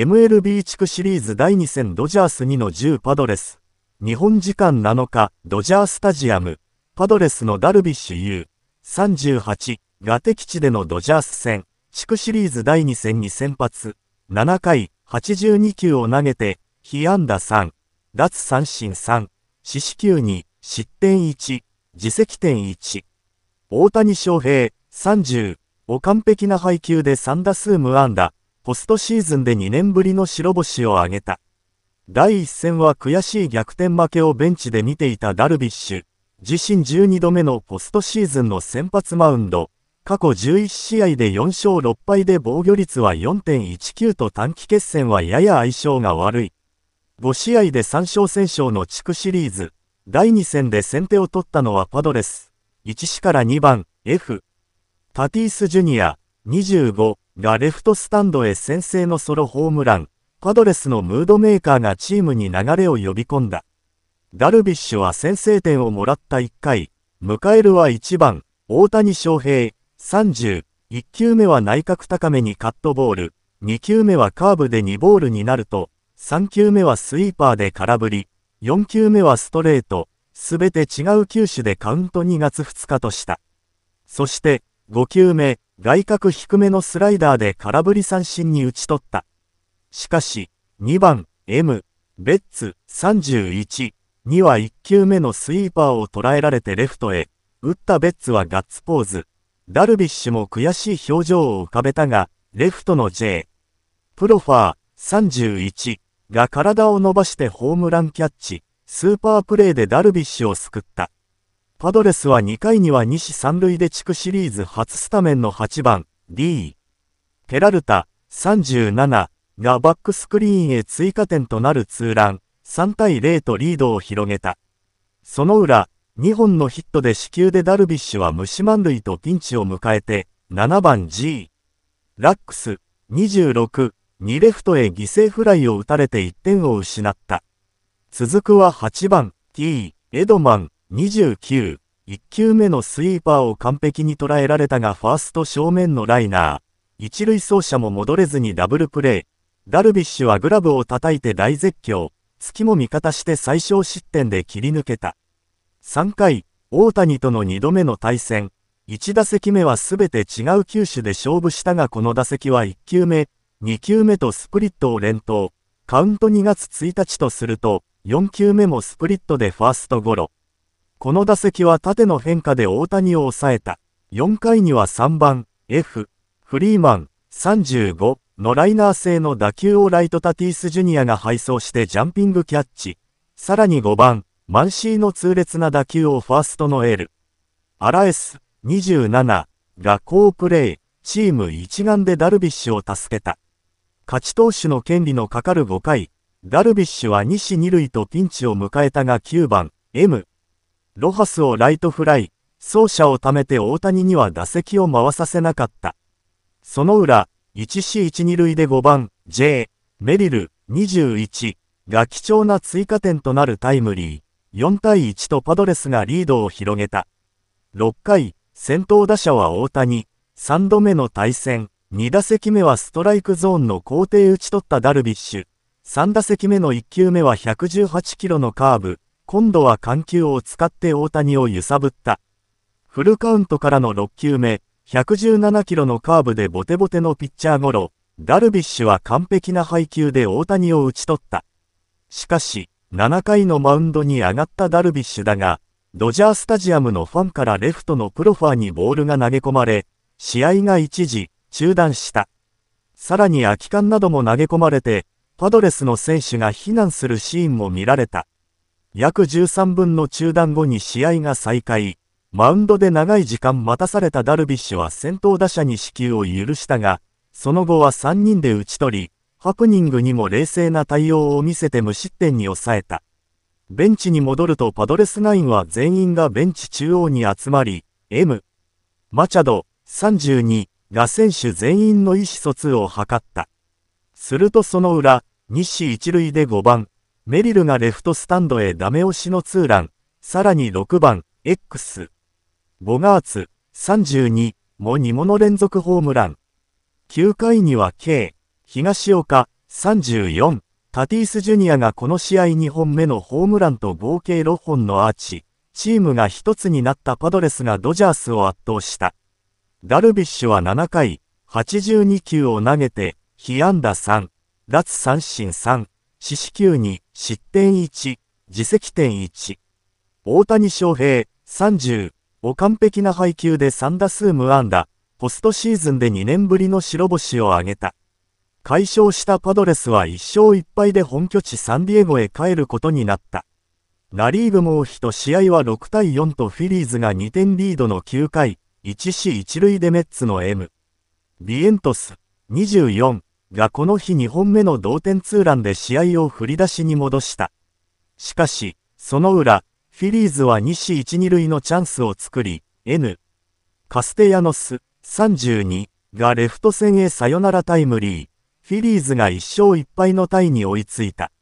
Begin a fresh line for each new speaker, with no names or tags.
MLB 地区シリーズ第2戦ドジャース2の10パドレス。日本時間7日、ドジャースタジアム。パドレスのダルビッシュ有。38が敵地でのドジャース戦。地区シリーズ第2戦に先発。7回、82球を投げて、被安打3、脱三振3、四死球2、失点1、自責点1。大谷翔平、30を完璧な配球で3打数無安打、ポストシーズンで2年ぶりの白星を挙げた。第1戦は悔しい逆転負けをベンチで見ていたダルビッシュ。自身12度目のポストシーズンの先発マウンド。過去11試合で4勝6敗で防御率は4.19と短期決戦はやや相性が悪い。5試合で3勝戦勝の地区シリーズ。第2戦で先手を取ったのはパドレス。1死から2番、F。タティース・ジュニア、25。がレフトスタンドへ先制のソロホームラン、パドレスのムードメーカーがチームに流れを呼び込んだ。ダルビッシュは先制点をもらった1回、迎えるは1番、大谷翔平、30、1球目は内角高めにカットボール、2球目はカーブで2ボールになると、3球目はスイーパーで空振り、4球目はストレート、すべて違う球種でカウント2月2日とした。そして、5球目、外角低めのスライダーで空振り三振に打ち取った。しかし、2番、M、ベッツ、31、2は1球目のスイーパーを捉えられてレフトへ、打ったベッツはガッツポーズ。ダルビッシュも悔しい表情を浮かべたが、レフトの J、プロファー、31が体を伸ばしてホームランキャッチ、スーパープレイでダルビッシュを救った。パドレスは2回には死三塁で地区シリーズ初スタメンの8番 D ペラルタ37がバックスクリーンへ追加点となるツーラン3対0とリードを広げたその裏2本のヒットで死球でダルビッシュは無視満塁とピンチを迎えて7番 G ラックス26 2レフトへ犠牲フライを打たれて1点を失った続くは8番 T エドマン29、1球目のスイーパーを完璧に捉えられたがファースト正面のライナー、一塁走者も戻れずにダブルプレー、ダルビッシュはグラブを叩いて大絶叫、月も味方して最小失点で切り抜けた。3回、大谷との2度目の対戦、1打席目は全て違う球種で勝負したがこの打席は1球目、2球目とスプリットを連投、カウント2月1日とすると、4球目もスプリットでファーストゴロ。この打席は縦の変化で大谷を抑えた。4回には3番、F、フリーマン、35のライナー性の打球をライトタティースジュニアが配送してジャンピングキャッチ。さらに5番、マンシーの痛烈な打球をファーストのエル。アラエス、27が好プレイ、チーム一丸でダルビッシュを助けた。勝ち投手の権利のかかる5回、ダルビッシュは2死2塁とピンチを迎えたが9番、M、ロハスをライトフライ、走者を貯めて大谷には打席を回させなかった。その裏、1C12 塁で5番、J、メリル、21が貴重な追加点となるタイムリー、4対1とパドレスがリードを広げた。6回、先頭打者は大谷、3度目の対戦、2打席目はストライクゾーンの工程打ち取ったダルビッシュ、3打席目の1球目は118キロのカーブ、今度は緩急を使って大谷を揺さぶった。フルカウントからの6球目、117キロのカーブでボテボテのピッチャーゴロ、ダルビッシュは完璧な配球で大谷を打ち取った。しかし、7回のマウンドに上がったダルビッシュだが、ドジャースタジアムのファンからレフトのプロファーにボールが投げ込まれ、試合が一時中断した。さらに空き缶なども投げ込まれて、パドレスの選手が避難するシーンも見られた。約13分の中断後に試合が再開。マウンドで長い時間待たされたダルビッシュは先頭打者に死球を許したが、その後は3人で打ち取り、ハプニングにも冷静な対応を見せて無失点に抑えた。ベンチに戻るとパドレスナインは全員がベンチ中央に集まり、M、マチャド、32が選手全員の意思疎通を図った。するとその裏、西一塁で5番、メリルがレフトスタンドへダメ押しのツーラン、さらに6番、X、ボガーツ、32も煮物連続ホームラン。9回には K、東岡、34、タティース・ジュニアがこの試合2本目のホームランと合計6本のアーチ、チームが1つになったパドレスがドジャースを圧倒した。ダルビッシュは7回、82球を投げて、被安打3、脱三振3、四死球2、失点1、自責点1。大谷翔平、30、を完璧な配球で3打数無安打、ポストシーズンで2年ぶりの白星を挙げた。解消したパドレスは1勝1敗で本拠地サンディエゴへ帰ることになった。ナリーグも日と試合は6対4とフィリーズが2点リードの9回、1死1塁でメッツの M。ビエントス、24、がこの日2本目の同点ツーランで試合を振り出しに戻した。しかし、その裏、フィリーズは西1、2塁のチャンスを作り、N、カステヤノス、32がレフト線へサヨナラタイムリー、フィリーズが1勝1敗のタイに追いついた。